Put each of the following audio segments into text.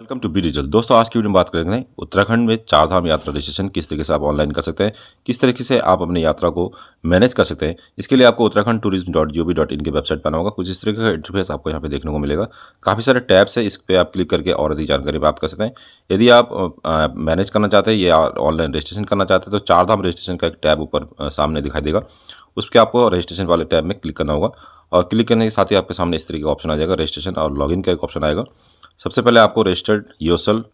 welcome to be result दोस्तों आज की वीडियो में बात करेंगे उत्तराखंड में चार धाम यात्रा रजिस्ट्रेशन किस तरीके से आप ऑनलाइन कर सकते हैं किस तरीके से आप अपनी यात्रा को मैनेज कर सकते हैं इसके लिए आपको Uttarakhand tourism dot G O V dot in की वेबसाइट बना होगा कुछ इस तरीके का इंटरफेस आपको यहाँ पे देखने को मिलेगा काफ़ी सारे टैब्स है इस पर आप क्लिक करके और अधिक जानकारी प्राप्त कर सकते हैं यदि आप मैनेज करना चाहते हैं या ऑनलाइन रजिस्ट्रेशन करना चाहते हैं तो चार धाम रजिस्ट्रेशन का एक टैब ऊपर सामने दिखाई देगा उस पर आपको रजिस्ट्रेशन वाले टैब में क्लिक करना होगा और क्लिक करने के साथ ही आपके सामने इस तरीके का ऑप्शन आ जाएगा रजिस्ट्रेशन और लॉगिन का एक ऑप्शन आएगा सबसे पहले आपको registered yourself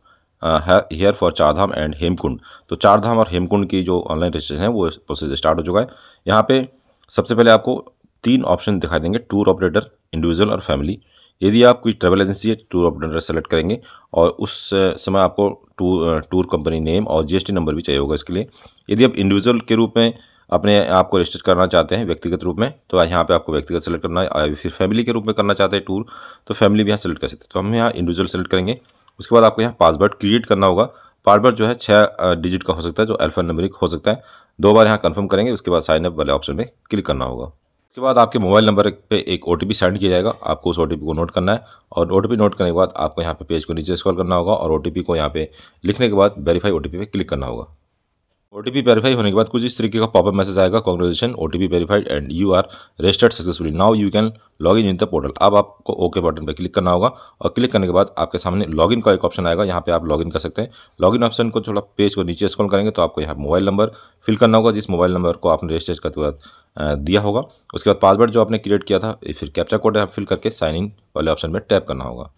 here for Chardham and Hemkund तो चारधाम और हेमकुंड की जो ऑनलाइन रजिस्ट्रेशन है वो प्रोसेस स्टार्ट हो चुका है यहाँ पे सबसे पहले आपको तीन ऑप्शन दिखाई देंगे टूर ऑपरेटर इंडिविजुअल और फैमिली यदि आप कोई ट्रैवल एजेंसी है टूर ऑपरेटर सेलेक्ट करेंगे और उस uh, समय आपको टूर टूर कंपनी नेम और जीएसटी नंबर भी चाहिए होगा इसके लिए यदि आप इंडिविजुअल के रूप में अपने आप को रजिस्टर करना चाहते हैं व्यक्तिगत रूप में तो यहाँ पे आपको व्यक्तिगत सेलेक्ट करना है फिर फैमिली के रूप में करना चाहते हैं टूर तो फैमिली भी यहाँ सेलेक्ट कर सकते हैं तो हम यहाँ इंडिविजुअल सेलेक्ट करेंगे उसके बाद आपको यहाँ पासवर्ड क्रिएट करना होगा पासवर्ड जो है छः डिजिट का हो सकता है जो अल्फा नंबरिक हो सकता है दो बार यहाँ कन्फर्म करेंगे उसके बाद साइनअप वाले ऑप्शन में क्लिक करना होगा उसके बाद आपके मोबाइल नंबर पे एक ओ सेंड किया जाएगा आपको उस ओ को नोट करना है और ओ नोट करने के बाद आपको यहाँ पे पेज को नीचे स्कॉल करना होगा और ओ को यहाँ पे लिखने के बाद वेरीफाई ओ पे क्लिक करना होगा ओटीपी वेरीफाई होने के बाद कुछ इस तरीके का पॉपअप मैसेज आएगा congratulation OTP verified and you are registered successfully now you can log in in the portal अब आपको ओके बटन पर क्लिक करना होगा और क्लिक करने के बाद आपके सामने लॉगिन का एक ऑप्शन आएगा यहाँ पे आप लॉगिन कर सकते हैं लॉगिन ऑप्शन को थोड़ा पेज को नीचे स्कॉल करेंगे तो आपको यहाँ मोबाइल नंबर फिल करना होगा जिस मोबाइल नंबर को आपने रजिस्टर करते हुए दिया होगा उसके बाद पासवर्ड जो आपने क्रिएट किया था फिर कैप्चा कोड फिल करके साइन इन वाले ऑप्शन में टैप करना होगा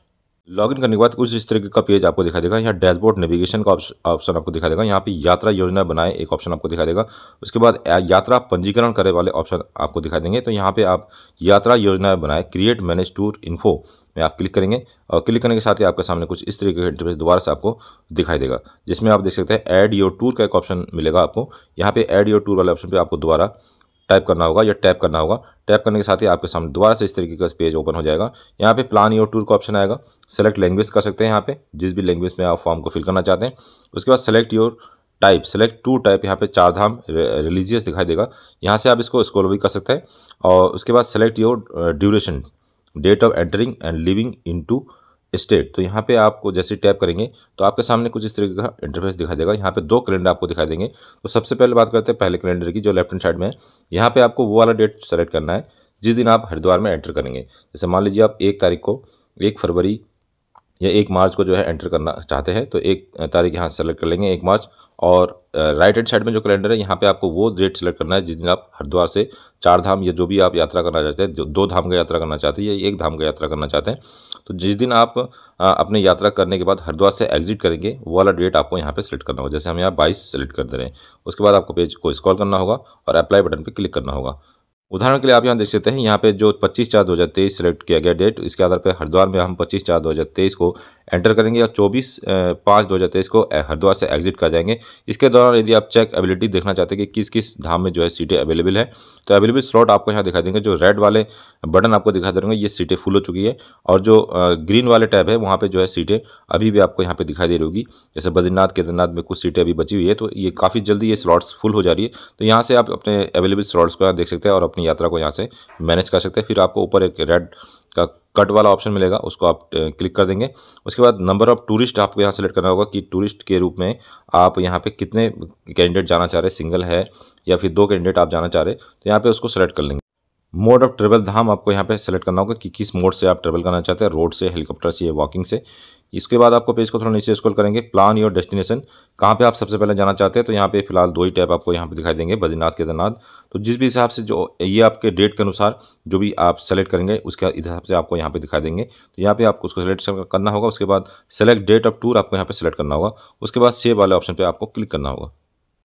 लॉगिन करने के बाद कुछ इस तरीके का पेज आपको दिखाई देगा यहाँ डैशबोर्ड नेविगेशन का ऑप्शन आपको दिखाई देगा यहाँ पे यात्रा योजना बनाए एक ऑप्शन आपको दिखाई देगा उसके बाद यात्रा पंजीकरण करे वाले ऑप्शन आपको दिखाई देंगे तो यहाँ पे आप यात्रा योजना बनाए क्रिएट मैनेज टूर इन्फो में आप क्लिक करेंगे और क्लिक करने के साथ ही आपके सामने कुछ इस तरीके का इंटरव्यू दोबारा से आपको दिखाई देगा जिसमें आप देख सकते हैं एड योर टूर का एक ऑप्शन मिलेगा आपको यहाँ पे एड योर टूर वाले ऑप्शन पर आपको दोबारा टाइप करना होगा या टैप करना होगा टैप करने के साथ ही आपके सामने दोबारा से इस तरीके का पेज ओपन हो जाएगा यहाँ पे प्लान योर टूर का ऑप्शन आएगा सेलेक्ट लैंग्वेज कर सकते हैं यहाँ पे जिस भी लैंग्वेज में आप फॉर्म को फिल करना चाहते हैं उसके बाद select your type select to type यहाँ पे चार धाम रिलीजियस दिखाई देगा यहाँ से आप इसको स्कोल भी कर सकते हैं और उसके बाद select your duration date of entering and leaving in to state तो यहाँ पे आपको जैसे टैप करेंगे तो आपके सामने कुछ इस तरीके का इंटरफेस दिखाई देगा यहाँ पे दो कैलेंडर आपको दिखाई देंगे तो सबसे पहले बात करते हैं पहले कैलेंडर की जो लेफ्ट हैंड साइड में है यहाँ पे आपको वो वाला डेट सेलेक्ट करना है जिस दिन आप हरिद्वार में एंटर करेंगे जैसे मान लीजिए आप एक तारीख को एक फरवरी या एक मार्च को जो है एंटर करना चाहते हैं तो एक तारीख यहाँ सेलेक्ट कर लेंगे एक मार्च और राइट हैंड साइड में जो कैलेंडर है यहाँ पे आपको वो डेट सेलेक्ट करना है जिस दिन आप हरिद्वार से चार धाम या जो भी आप यात्रा करना चाहते हैं दो धाम का यात्रा करना चाहते हैं या एक धाम का यात्रा करना चाहते हैं तो जिस दिन आप अपने यात्रा करने के बाद हरिद्वार से एग्जिट करेंगे वो वाला डेट आपको यहाँ पे सेलेक्ट करना होगा जैसे हम यहाँ बाईस सेलेक्ट कर दे रहे हैं उसके बाद आपको पेज को स्कॉल करना होगा और अप्लाई बटन पर क्लिक करना होगा उदाहरण के लिए आप यहाँ देख सकते हैं यहाँ पे जो 25 चार 2023 सेलेक्ट किया गया डेट इसके आधार पर हरिद्वार में हम 25 चार 2023 को एंटर करेंगे और 24 पाँच 2023 को हरिद्वार से एग्जिट कर जाएंगे इसके दौरान यदि आप चेक एबिलिटी देखना चाहते हैं कि किस किस धाम में जो है सीटें अवेलेबल है तो अवेलेबल स्लॉट आपको यहाँ दिखाई देंगे जो रेड वाले बटन आपको दिखा देंगे ये सीटें फुल हो चुकी है और जो ग्रीन वाले टैब है वहाँ पर जो है सीटें अभी भी आपको यहाँ पर दिखाई दे रही होगी जैसे बद्रीनाथ केदारनाथ में कुछ सीटें अभी बची हुई है तो ये काफ़ी जल्दी ये स्लॉट्स फुल हो जा रही है तो यहाँ से आप अपने अवेलेबल स्लॉट्स को यहाँ देख सकते हैं और अपनी अपनी यात्रा को यहाँ से मैनेज कर सकते हैं फिर आपको ऊपर एक रेड का कट वाला ऑप्शन मिलेगा उसको आप क्लिक कर देंगे उसके बाद नंबर ऑफ़ टूरिस्ट आपको यहाँ सेलेक्ट करना होगा कि टूरिस्ट के रूप में आप यहाँ पे कितने कैंडिडेट जाना चाह रहे सिंगल है या फिर दो कैंडिडेट आप जाना चाह रहे तो यहाँ पे उसको सेलेक्ट कर लेंगे मोड ऑफ ट्रेवल धाम आपको यहाँ पे सेलेक्ट करना होगा कि किस मोड से आप ट्रेवल करना चाहते हैं रोड से हेलीकॉप्टर से या वॉकिंग से इसके बाद आपको पेज को थोड़ा नीचे स्क्रॉल करेंगे प्लान योर डेस्टिनेशन कहाँ पे आप सबसे पहले जाना चाहते हैं तो यहाँ पे फिलहाल दो ही टैप आपको यहाँ पे दिखाई देंगे बद्रीनाथ केदारनाथ तो जिस भी हिसाब से जो ये आपके डेट के अनुसार जो भी आप सेलेक्ट करेंगे उसके हिसाब से आपको यहाँ पे दिखाई देंगे तो यहाँ पे आपको उसको सेलेक्ट करना होगा उसके बाद सेलेक्ट डेट ऑफ टूर आपको यहाँ पे सेलेक्ट करना होगा उसके बाद सेव वाले ऑप्शन पर आपको क्लिक करना होगा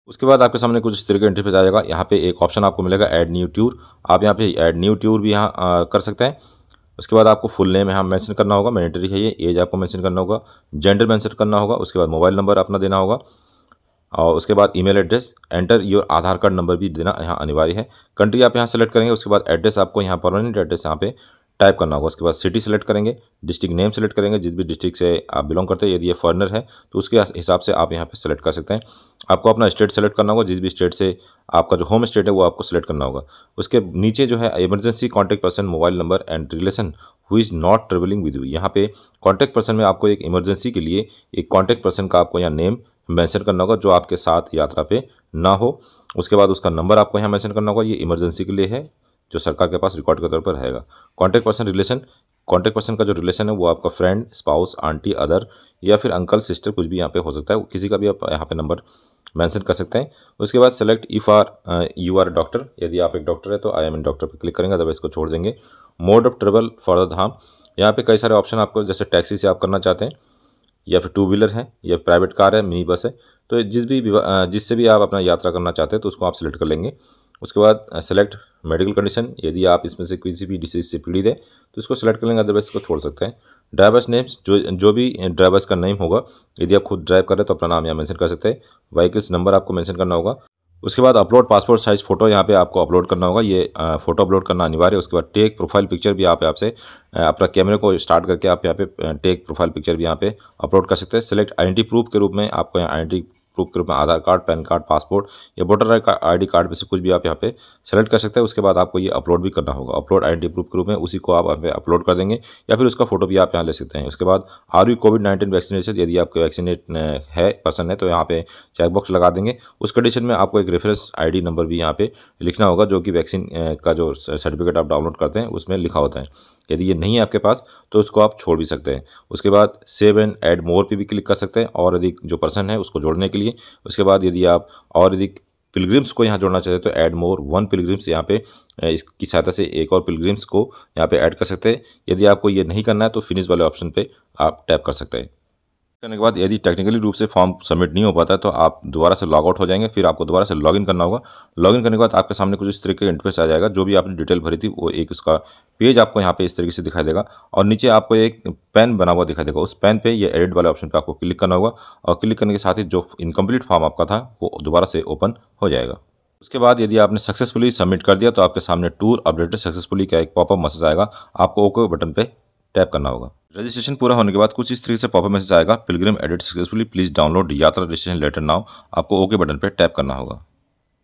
उसके बाद आपके सामने कुछ इस तरीके का इंटरफेस आ जाएगा यहाँ पे एक ऑप्शन आपको मिलेगा ऐड न्यू ट्यूर आप यहाँ पे ऐड न्यू ट्यूर भी यहाँ कर सकते हैं उसके बाद आपको फुल नेम यहाँ मेंशन करना होगा मैनेटरी है ये एज आपको मेंशन करना होगा जेंडर मेंशन करना होगा उसके बाद मोबाइल नंबर अपना देना होगा और उसके बाद e address enter your Aadhaar card number भी देना यहाँ अनिवार्य है कंट्री आप यहाँ सेलेक्ट करेंगे उसके बाद एड्रेस आपको यहाँ परमानेंट एड्रेस यहाँ पर टाइप करना होगा उसके बाद सिटी सेलेक्ट करेंगे डिस्ट्रिक्ट नेम सेलेक्ट करेंगे जिस भी डिस्ट्रिक्ट से आप बिलोंग करते हैं यदि ये फॉरनर है तो उसके हिसाब से आप यहाँ पे सेलेक्ट कर सकते हैं आपको अपना स्टेट सेलेक्ट करना होगा जिस भी स्टेट से आपका जो होम स्टेट है वो आपको सेलेक्ट करना होगा उसके नीचे जो है emergency contact person mobile number and relation who is not travelling with you यहाँ पे कॉन्टैक्ट पर्सन में आपको एक इमरजेंसी के लिए एक कॉन्टैक्ट पर्सन का आपको यहाँ नेम मैंशन करना होगा जो आपके साथ यात्रा पर ना हो उसके बाद उसका नंबर आपको यहाँ मैंशन करना होगा ये इमरजेंसी के लिए है जो सरकार के पास रिकॉर्ड के तौर पर रहेगा contact person relation contact person का जो रिलेशन है वो आपका फ्रेंड स्पाउस आंटी अदर या फिर अंकल सिस्टर कुछ भी यहाँ पे हो सकता है किसी का भी आप यहाँ पे नंबर मेंशन कर सकते हैं उसके बाद select if are you are doctor यदि आप एक डॉक्टर है तो आई एम एन डॉक्टर पर क्लिक करेंगे अदरवाइज इसको छोड़ देंगे mode of travel for the Dham यहाँ पे कई सारे ऑप्शन आपको जैसे टैक्सी से आप करना चाहते हैं या फिर टू व्हीलर है या प्राइवेट कार है मिनी बस है तो जिस भी uh, जिससे भी आप अपना यात्रा करना चाहते हैं तो उसको आप सिलेक्ट कर लेंगे उसके बाद सेलेक्ट मेडिकल कंडीशन यदि आप इसमें से किसी भी डिसीज से पीड़ित है तो इसको सेलेक्ट कर लेंगे अदरवाइज इसको छोड़ सकते हैं ड्राइवर्स नेम्स जो जो भी ड्राइवर्स uh, का नेम होगा यदि आप खुद ड्राइव कर रहे हैं तो अपना नाम यहाँ मैंशन कर सकते हैं वहीकल्स नंबर आपको मैंशन करना होगा उसके बाद अपलोड पासपोर्ट साइज फोटो यहाँ पे आपको अपलोड करना होगा ये फोटो uh, अपलोड करना अनिवार्य है उसके बाद टेक प्रोफाइल पिक्चर भी आप आपसे uh, अपना कैमरे को स्टार्ट करके आप यहाँ पे टेक प्रोफाइल पिक्चर भी यहाँ पे अपलोड कर सकते हैं सेलेक्ट आइडेंटी प्रूफ के रूप में आपको यहाँ आइडेंटी प्रूफ के रूप में Aadhaar card PAN card passport या वोटर आई डी कार्ड में से कुछ भी आप यहाँ पे सेलेक्ट कर सकते हैं उसके बाद आपको ये अपलोड भी करना होगा अपलोड आई डी प्रूफ के रूप में उसी को आप यहाँ पे अपलोड कर देंगे या फिर उसका फोटो भी आप यहाँ ले सकते हैं उसके बाद are you COVID nineteen vaccination यदि आपके वैक्सीनेट है पर्सन है तो यहाँ पे चेकबॉक्स लगा देंगे उस कंडीशन में आपको एक रेफरेंस आई नंबर भी यहाँ पे लिखना होगा जो कि वैक्सीन का जो सर्टिफिकेट आप डाउनलोड करते हैं उसमें लिखा होता है यदि ये नहीं है आपके पास तो उसको आप छोड़ भी सकते हैं उसके बाद सेव एंड एड मोर पे भी क्लिक कर सकते हैं और यदि जो पर्सन है उसको जोड़ने के लिए चाहिए उसके बाद यदि आप और यदि पिलग्रिम्स को यहाँ जोड़ना चाहते हैं तो ऐड मोर वन पिलग्रिम्स यहाँ पे इसकी सहायता से एक और पिलग्रिम्स को यहाँ पे ऐड कर सकते हैं यदि आपको ये नहीं करना है तो फिनिश वाले ऑप्शन पे आप टैप कर सकते हैं करने के बाद यदि टेक्निकली रूप से फॉर्म सबमिट नहीं हो पाता है तो आप दोबारा से लॉग आउट हो जाएंगे फिर आपको दोबारा से लॉगिन करना होगा लॉगिन करने के बाद आपके सामने कुछ इस तरीके का इंटरफेस आ जाएगा जो भी आपने डिटेल भरी थी वो एक उसका पेज आपको यहाँ पे इस तरीके से दिखाई देगा और नीचे आपको एक पेन बना हुआ दिखाई देगा उस पेन पे ये एडिट वाले ऑप्शन पे आपको क्लिक करना होगा और क्लिक करने के साथ ही जो इनकम्प्लीट फॉर्म आपका था वो दोबारा से ओपन हो जाएगा उसके बाद यदि आपने सक्सेसफुली सबमिट कर दिया तो आपके सामने टूर अपडेटेड सक्सेसफुली का एक पॉपअप मैसेज आएगा आपको ओके बटन पर टैप करना होगा रजिस्ट्रेशन पूरा होने के बाद कुछ इस तरीके से पॉपअप मैसेज आएगा pilgrim added successfully please download यात्रा रजिस्ट्रेशन लेटर नाउ आपको ओके बटन पर टैप करना होगा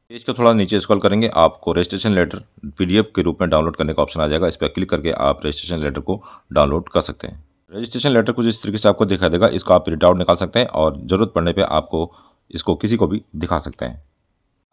पेज को थोड़ा नीचे स्क्रॉल करेंगे आपको रजिस्ट्रेशन लेटर पीडीएफ के रूप में डाउनलोड करने का ऑप्शन आ जाएगा इस पर क्लिक करके आप रजिस्ट्रेशन लेटर को डाउनलोड कर सकते हैं रजिस्ट्रेशन लेटर कुछ इस तरीके से आपको दिखा देगा इसको आप प्रिंट आउट निकाल सकते हैं और ज़रूरत पड़ने पर आपको इसको किसी को भी दिखा सकते हैं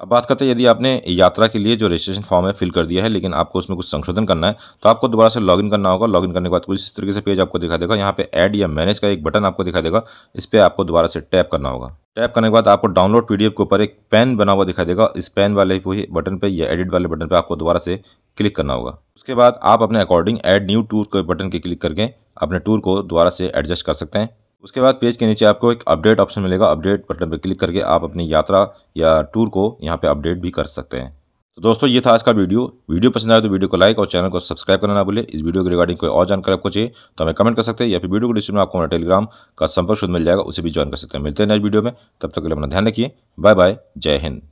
अब बात करते हैं यदि आपने यात्रा के लिए जो रजिस्ट्रेशन फॉर्म है फिल कर दिया है लेकिन आपको उसमें कुछ संशोधन करना है तो आपको दोबारा से लॉगिन करना होगा लॉगिन करने के बाद कुछ इस तरीके से पेज आपको दिखा देगा यहाँ पे ऐड या मैनेज का एक बटन आपको दिखा देगा इस पर आपको दोबारा से टैप करना होगा टैप करने के बाद आपको डाउनलोड पी के ऊपर एक पेन बना हुआ दिखाई देगा इस पेन वाले बटन पर या एडिट वाले बटन पर आपको दोबारा से क्लिक करना होगा उसके बाद आप अपने अकॉर्डिंग एड न्यू टूर के बटन के क्लिक करके अपने टूर को दोबारा से एडजस्ट कर सकते हैं उसके बाद पेज के नीचे आपको एक अपडेट ऑप्शन मिलेगा अपडेट बटन पर क्लिक करके आप अपनी यात्रा या टूर को यहाँ पे अपडेट भी कर सकते हैं तो दोस्तों ये था आज का वीडियो वीडियो पसंद आए तो वीडियो को लाइक और चैनल को सब्सक्राइब करना ना भूले इस वीडियो के रिगार्डिंग कोई और जानकारी आपको चाहिए तो हमें कमेंट कर सकते हैं या फिर वीडियो को डिस्क्रिप्शन में आपको हमारा टेलीग्राम का संपर्क शुद्ध मिल जाएगा उसे भी ज्वाइन कर सकते हैं मिलते हैं नेक्स्ट वीडियो में तब तक के लिए अपना ध्यान रखिए बाय बाय जय हिंद